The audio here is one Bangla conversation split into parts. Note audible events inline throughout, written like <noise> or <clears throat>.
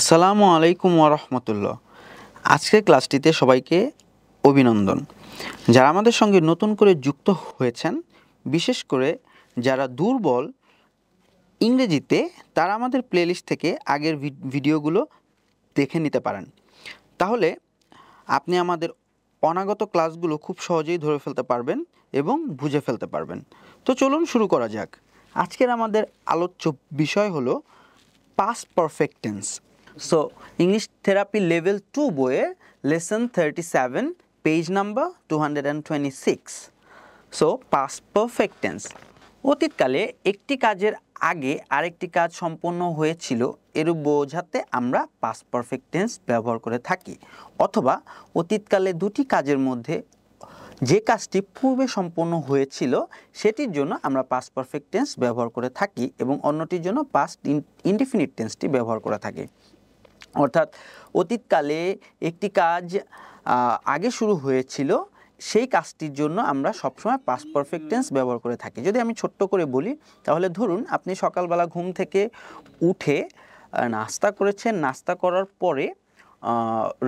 আসসালামু আলাইকুম ওরহমতুল্লাহ আজকের ক্লাসটিতে সবাইকে অভিনন্দন যারা আমাদের সঙ্গে নতুন করে যুক্ত হয়েছেন বিশেষ করে যারা দুর্বল ইংরেজিতে তারা আমাদের প্লেলিস্ট থেকে আগের ভিডিওগুলো দেখে নিতে পারেন তাহলে আপনি আমাদের অনাগত ক্লাসগুলো খুব সহজেই ধরে ফেলতে পারবেন এবং বুঝে ফেলতে পারবেন তো চলুন শুরু করা যাক আজকের আমাদের আলোচ্য বিষয় হলো past perfect tense so English therapy level two বইয়ের lesson thirty seven page number two hundred and twenty six so past perfect tense অতীতকালে একটি কাজের আগে আরেকটি কাজ সম্পন্ন হয়েছিল এরূপ বোঝাতে আমরা পাস পারফেক্ট টেন্স ব্যবহার করে থাকি অথবা অতীতকালে দুটি কাজের মধ্যে যে কাজটি পূর্বে সম্পন্ন হয়েছিল সেটির জন্য আমরা পাস পারফেক্ট টেন্স ব্যবহার করে থাকি এবং অন্যটির জন্য পাস্ট ইনডিফিনিট টেন্সটি ব্যবহার করে থাকি অর্থাৎ অতীতকালে একটি কাজ আগে শুরু হয়েছিল সেই কাজটির জন্য আমরা সবসময় পাস পারফেক্টেন্স ব্যবহার করে থাকি যদি আমি ছোট্ট করে বলি তাহলে ধরুন আপনি সকালবেলা ঘুম থেকে উঠে নাস্তা করেছেন নাস্তা করার পরে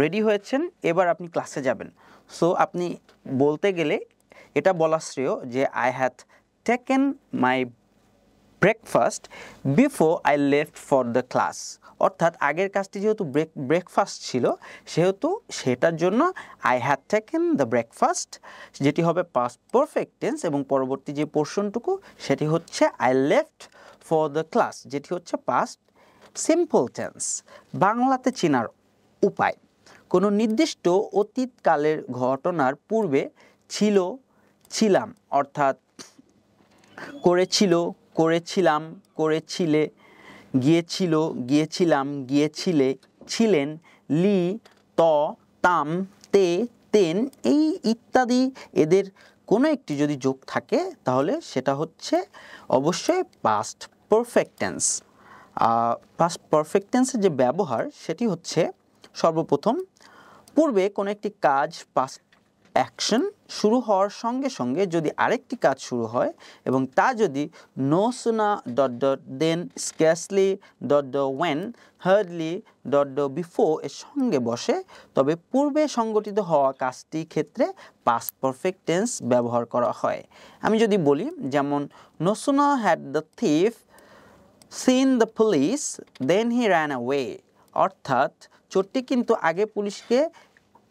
রেডি হয়েছেন এবার আপনি ক্লাসে যাবেন সো আপনি বলতে গেলে এটা বলা শ্রেয় যে I had taken my breakfast before I left for the class অর্থাৎ আগের কাজটি যেহেতু ব্রেক ব্রেকফাস্ট ছিল সেহেতু সেটার জন্য I had taken the breakfast যেটি হবে পাস পারফেক্ট টেন্স এবং পরবর্তী যে পোর্শনটুকু সেটি হচ্ছে I left for the class যেটি হচ্ছে পাস্ট সিম্পল টেন্স বাংলাতে চেনার উপায় কোনো নির্দিষ্ট অতীতকালের ঘটনার পূর্বে ছিল ছিলাম অর্থাৎ করেছিল করেছিলাম করেছিলে গিয়েছিল গিয়েছিলাম গিয়েছিলে ছিলেন লি ত তাম তে তেন এই ইত্যাদি এদের কোনো একটি যদি যোগ থাকে তাহলে সেটা হচ্ছে অবশ্যই পাস্ট পারফেক্টেন্স পাস্ট পারফেক্টেন্সের যে ব্যবহার সেটি হচ্ছে সর্বপ্রথম পূর্বে কোনো একটি কাজ পাস্ট অ্যাকশন শুরু হওয়ার সঙ্গে সঙ্গে যদি আরেকটি কাজ শুরু হয় এবং তা যদি no sooner dot dot then scarcely dot D when hardly dot D before এর সঙ্গে বসে তবে পূর্বে সংগঠিত হওয়া কাজটি ক্ষেত্রে পাস্ট পারফেক্ট টেন্স ব্যবহার করা হয় আমি যদি বলি যেমন no sooner had the thief seen the police then he ran away অর্থাৎ চোরটি কিন্তু আগে পুলিশকে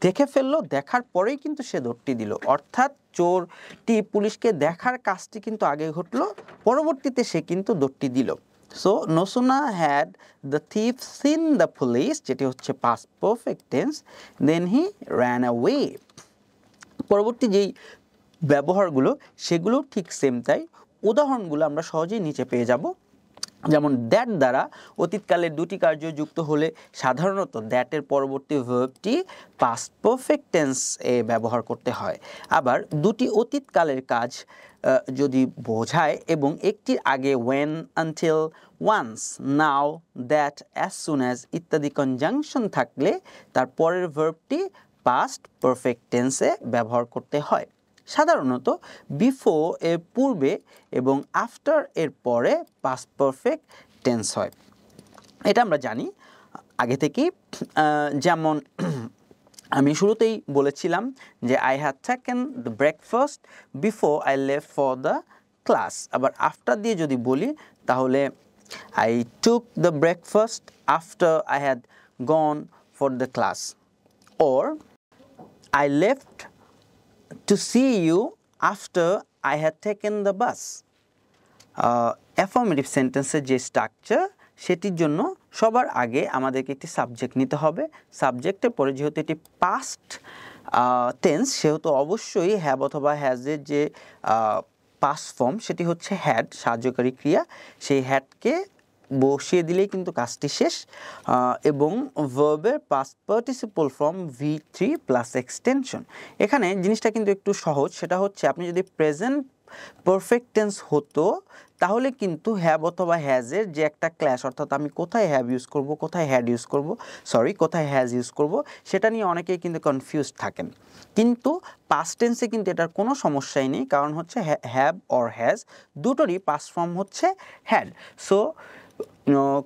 দেখে ফেললো দেখার পরেই কিন্তু সে ধরটি দিল অর্থাৎ চোরটি পুলিশকে দেখার কাজটি কিন্তু আগে ঘটলো পরবর্তীতে সে কিন্তু দৌড়টি দিল so no sooner had the thief seen the police যেটি হচ্ছে past perfect tense then he ran away পরবর্তী যেই ব্যবহারগুলো সেগুলো ঠিক সেম তাই উদাহরণগুলো আমরা সহজেই নিচে পেয়ে যাব যেমন দ্যাট দ্বারা অতীতকালের দুটি কার্য যুক্ত হলে সাধারণত দ্যাটের পরবর্তী ভার্বটি পাস্ট পারফেক্ট টেন্স এ ব্যবহার করতে হয় আবার দুটি অতীতকালের কাজ যদি বোঝায় এবং একটির আগে when until once now that as soon as ইত্যাদি কনজাংশন থাকলে তার পরের ভার্বটি পাস্ট পারফেক্ট টেন্সে ব্যবহার করতে হয় সাধারণত বিফো এর পূর্বে এবং আফটার এর পরে পাস্ট পারফেক্ট টেন্স হয় এটা আমরা জানি আগে থেকেই যেমন <clears throat> আমি শুরুতেই বলেছিলাম যে I had taken the breakfast before I লেভ ফর দ্য ক্লাস আবার আফটার দিয়ে যদি বলি তাহলে I took the breakfast after I had gone for the class or I left to see you after I had taken the bus. Affirmative uh, সেন্টেন্সের যে স্ট্রাকচার সেটির জন্য সবার আগে আমাদেরকে একটি সাবজেক্ট নিতে হবে সাবজেক্টের পরে যেহেতু এটি পাস্ট টেন্স uh, সেহেতু অবশ্যই হ্যাব অথবা হ্যাজের যে পাস uh, ফর্ম সেটি হচ্ছে হ্যাড সাহায্যকারী ক্রিয়া সেই হ্যাডকে বসিয়ে দিলেই কিন্তু কাজটি শেষ এবং ভার্বের past participle form V three plus extension এখানে জিনিসটা কিন্তু একটু সহজ সেটা হচ্ছে আপনি যদি প্রেজেন্ট পারফেক্টেন্স হতো তাহলে কিন্তু হ্যাব অথবা হ্যাজের যে একটা ক্ল্যাশ অর্থাৎ আমি কোথায় হ্যাব ইউজ করব কোথায় হ্যাড ইউজ করব সরি কোথায় হ্যাজ ইউজ করব সেটা নিয়ে অনেকেই কিন্তু কনফিউজ থাকেন কিন্তু পাস্ট টেন্সে কিন্তু এটার কোনো সমস্যাই নেই কারণ হচ্ছে হ্যাব অর হ্যাজ দুটোরই পাস ফর্ম হচ্ছে হ্যাড সো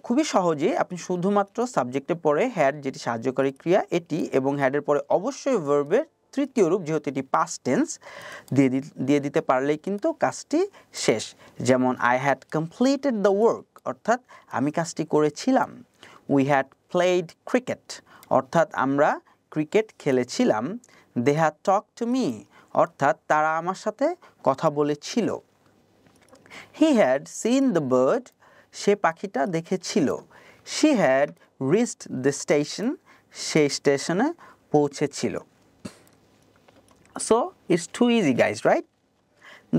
খুবই সহজে আপনি শুধুমাত্র সাবজেক্টে পরে হ্যাড যেটি সাহায্যকারী ক্রিয়া এটি এবং হ্যাডের পরে অবশ্যই ভার্বের তৃতীয় রূপ যেহেতু এটি পাস্ট টেন্স দিয়ে দিয়ে দিতে পারলেই কিন্তু কাজটি শেষ যেমন I had completed the work অর্থাৎ আমি কাজটি করেছিলাম উই হ্যাড প্লেড ক্রিকেট অর্থাৎ আমরা ক্রিকেট খেলেছিলাম they had talk to me অর্থাৎ তারা আমার সাথে কথা বলেছিল he had seen the bird সে পাখিটা দেখেছিল she had reached the station সে স্টেশনে পৌঁছেছিল so it's too easy guys right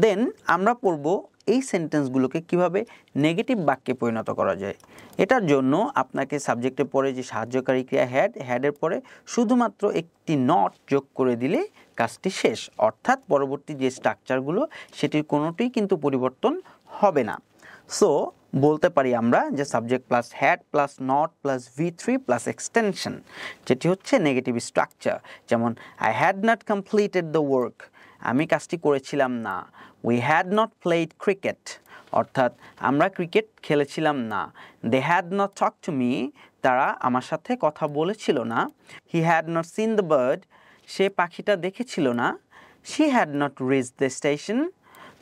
then আমরা পড়ব এই সেন্টেন্সগুলোকে কিভাবে নেগেটিভ বাক্যে পরিণত করা যায় এটার জন্য আপনাকে সাবজেক্টের পরে যে সাহায্যকারী ক্রিয়া হ্যাড হ্যাডের পরে শুধুমাত্র একটি নট যোগ করে দিলে কাজটি শেষ অর্থাৎ পরবর্তী যে স্ট্রাকচারগুলো সেটির কোনোটি কিন্তু পরিবর্তন হবে না সো বলতে পারি আমরা যে subject plus had plus not plus V three plus extension যেটি হচ্ছে নেগেটিভ স্ট্রাকচার যেমন I had not completed the work আমি কাজটি করেছিলাম না we had not played cricket অর্থাৎ আমরা ক্রিকেট খেলেছিলাম না they had not talk to me তারা আমার সাথে কথা বলেছিল না he had not seen the bird সে পাখিটা দেখেছিল না she had not reach the station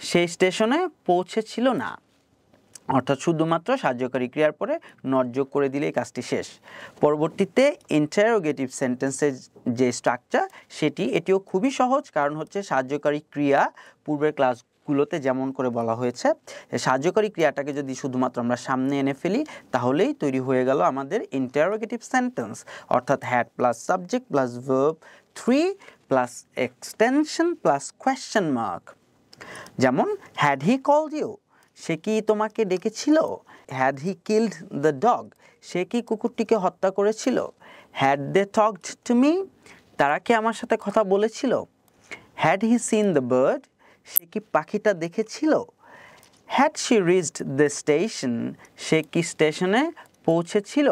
সেই স্টেশনে পৌঁছেছিল না অর্থাৎ শুধুমাত্র সাহায্যকারী ক্রিয়ার পরে নট যোগ করে দিলেই কাজটি শেষ পরবর্তীতে ইন্টারোগেটিভ সেন্টেন্সের যে স্ট্রাকচার সেটি এটিও খুবই সহজ কারণ হচ্ছে সাহায্যকারী ক্রিয়া পূর্বের ক্লাস গুলোতে যেমন করে বলা হয়েছে সাহায্যকারী ক্রিয়াটাকে যদি শুধুমাত্র আমরা সামনে এনে ফেলি তাহলেই তৈরি হয়ে গেল আমাদের ইন্টারোগেটিভ সেন্টেন্স অর্থাৎ had plus subject plus verb three plus extension plus question mark যেমন হ্যাড হি কল ইউ সে কি তোমাকে ডেকেছিল had he killed the dog সে কি কুকুরটিকে হত্যা করেছিল had they talked to me তারা কি আমার সাথে কথা বলেছিল had he seen the bird সে কি পাখিটা দেখেছিল had she reached the station সে কি স্টেশনে পৌঁছেছিল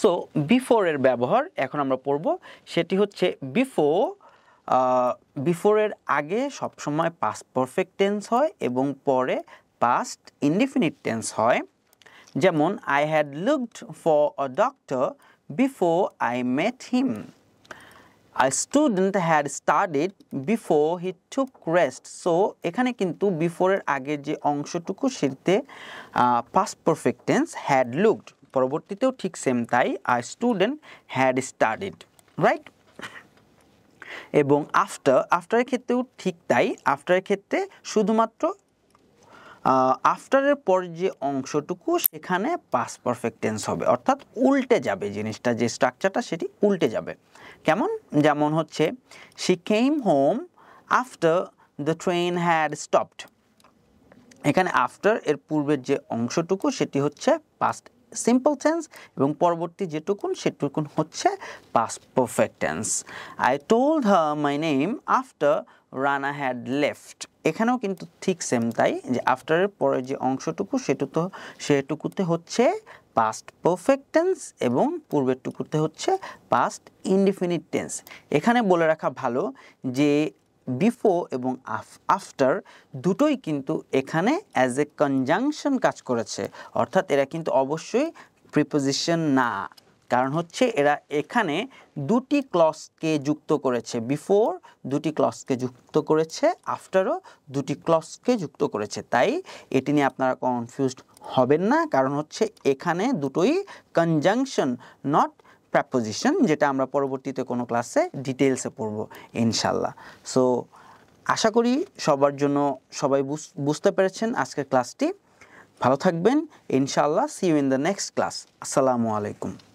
সো বিফোরের ব্যবহার এখন আমরা পড়ব সেটি হচ্ছে বিফোর বিফোরের আগে সবসময় পাস পারফেক্ট টেন্স হয় এবং পরে পাস্ট ইনডিফিনিট টেন্স হয় যেমন I had looked for a doctor before I met him a student had studied before he took rest so এখানে কিন্তু বিফোরের আগের যে অংশটুকু সেটিতে past perfect tense had looked পরবর্তীতেও ঠিক সেম তাই a student had studied right এবং আফটার আফটারের ক্ষেত্রেও ঠিক তাই আফটারের ক্ষেত্রে শুধুমাত্র আফটারের পর যে অংশটুকু সেখানে পাস পারফেক্ট টেন্স হবে অর্থাৎ উল্টে যাবে জিনিসটা যে স্ট্রাকচারটা সেটি উল্টে যাবে কেমন যেমন হচ্ছে she came home after the train had stopped এখানে আফটার এর পূর্বের যে অংশটুকু সেটি হচ্ছে পাস্ট সিম্পল টেন্স এবং পরবর্তী যেটুকুন সেটুকুন হচ্ছে past perfect tense I told her my name after Rana had left এখানেও কিন্তু ঠিক সেম তাই যে আফটারের পরে যে অংশটুকু সেটু তো সেটুকুতে হচ্ছে পাস্ট পারফেক্ট টেন্স এবং পূর্বের টুকুতে হচ্ছে পাস্ট ইনডিফিনিট টেন্স এখানে বলে রাখা ভালো যে বিফোর এবং আফটার দুটোই কিন্তু এখানে অ্যাজ এ কনজাংশন কাজ করেছে অর্থাৎ এরা কিন্তু অবশ্যই প্রিপোজিশন না কারণ হচ্ছে এরা এখানে দুটি ক্লসকে যুক্ত করেছে বিফোর দুটি ক্লসকে যুক্ত করেছে আফটারও দুটি ক্লসকে যুক্ত করেছে তাই এটি নিয়ে আপনারা কনফিউজড হবেন না কারণ হচ্ছে এখানে দুটোই কনজাংশন নট প্র্যাপোজিশন যেটা আমরা পরবর্তীতে কোনো ক্লাসে ডিটেলসে পড়ব ইনশাল্লাহ সো আশা করি সবার জন্য সবাই বুঝতে পেরেছেন আজকের ক্লাসটি ভালো থাকবেন ইনশাল্লাহ see you in the next class আসসালামু আলাইকুম